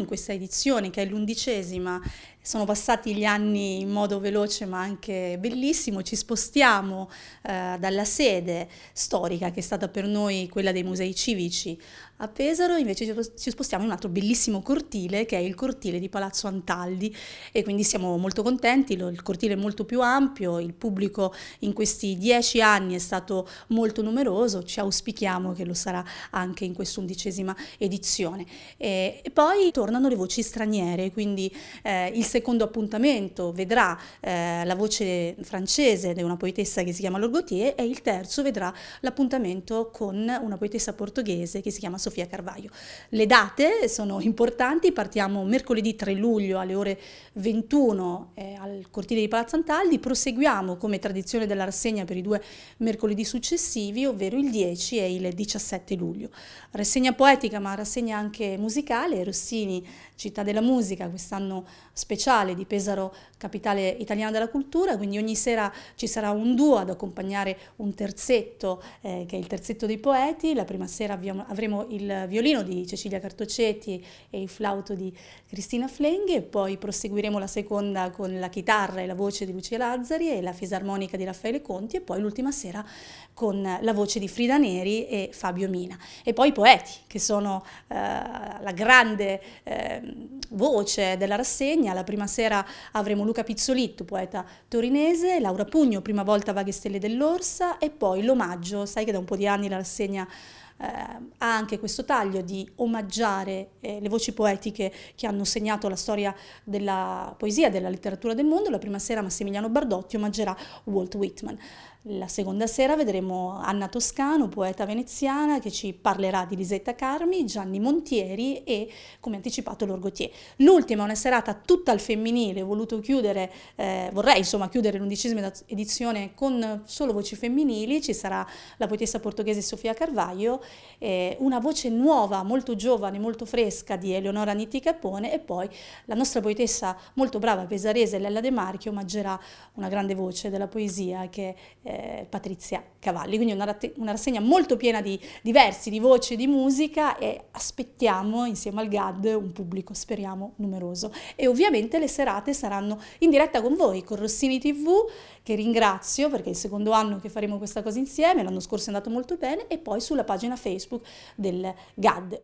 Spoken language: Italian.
in questa edizione, che è l'undicesima sono passati gli anni in modo veloce ma anche bellissimo, ci spostiamo eh, dalla sede storica che è stata per noi quella dei musei civici a Pesaro, invece ci spostiamo in un altro bellissimo cortile che è il cortile di Palazzo Antaldi e quindi siamo molto contenti, il cortile è molto più ampio, il pubblico in questi dieci anni è stato molto numeroso, ci auspichiamo che lo sarà anche in quest'undicesima edizione. E, e, poi tornano le voci straniere, quindi eh, il secondo appuntamento vedrà eh, la voce francese di una poetessa che si chiama Lorgotier e il terzo vedrà l'appuntamento con una poetessa portoghese che si chiama Sofia Carvaio. Le date sono importanti, partiamo mercoledì 3 luglio alle ore 21 eh, al cortile di Palazzo Antaldi, proseguiamo come tradizione della rassegna per i due mercoledì successivi, ovvero il 10 e il 17 luglio. Rassegna poetica ma rassegna anche musicale, Rossini, Città della Musica, quest'anno speciale speciale di Pesaro, capitale italiana della cultura, quindi ogni sera ci sarà un duo ad accompagnare un terzetto, eh, che è il terzetto dei poeti, la prima sera abbiamo, avremo il violino di Cecilia Cartoceti e il flauto di Cristina Flenghe, poi proseguiremo la seconda con la chitarra e la voce di Lucia Lazzari e la fisarmonica di Raffaele Conti e poi l'ultima sera con la voce di Frida Neri e Fabio Mina. E poi i poeti, che sono eh, la grande eh, voce della rassegna, la prima sera avremo Luca Pizzolitto, poeta torinese, Laura Pugno, prima volta Vaghe Stelle dell'Orsa e poi l'omaggio, sai che da un po' di anni la rassegna Ehm, ha anche questo taglio di omaggiare eh, le voci poetiche che hanno segnato la storia della poesia della letteratura del mondo. La prima sera Massimiliano Bardotti omaggerà Walt Whitman. La seconda sera vedremo Anna Toscano, poeta veneziana, che ci parlerà di Lisetta Carmi, Gianni Montieri e, come anticipato, Lorgotier. L'ultima è una serata tutta al femminile, ho voluto chiudere, eh, vorrei insomma chiudere l'undicesima edizione con solo voci femminili, ci sarà la poetessa portoghese Sofia Carvaglio, eh, una voce nuova, molto giovane, molto fresca di Eleonora Nitti Capone e poi la nostra poetessa molto brava pesarese Lella De Marchi omaggerà una grande voce della poesia che è eh, Patrizia Cavalli, quindi una, una rassegna molto piena di, di versi, di voci, di musica e aspettiamo insieme al GAD un pubblico, speriamo, numeroso. E ovviamente le serate saranno in diretta con voi, con Rossini TV, che ringrazio perché è il secondo anno che faremo questa cosa insieme, l'anno scorso è andato molto bene, e poi sulla pagina Facebook del GAD.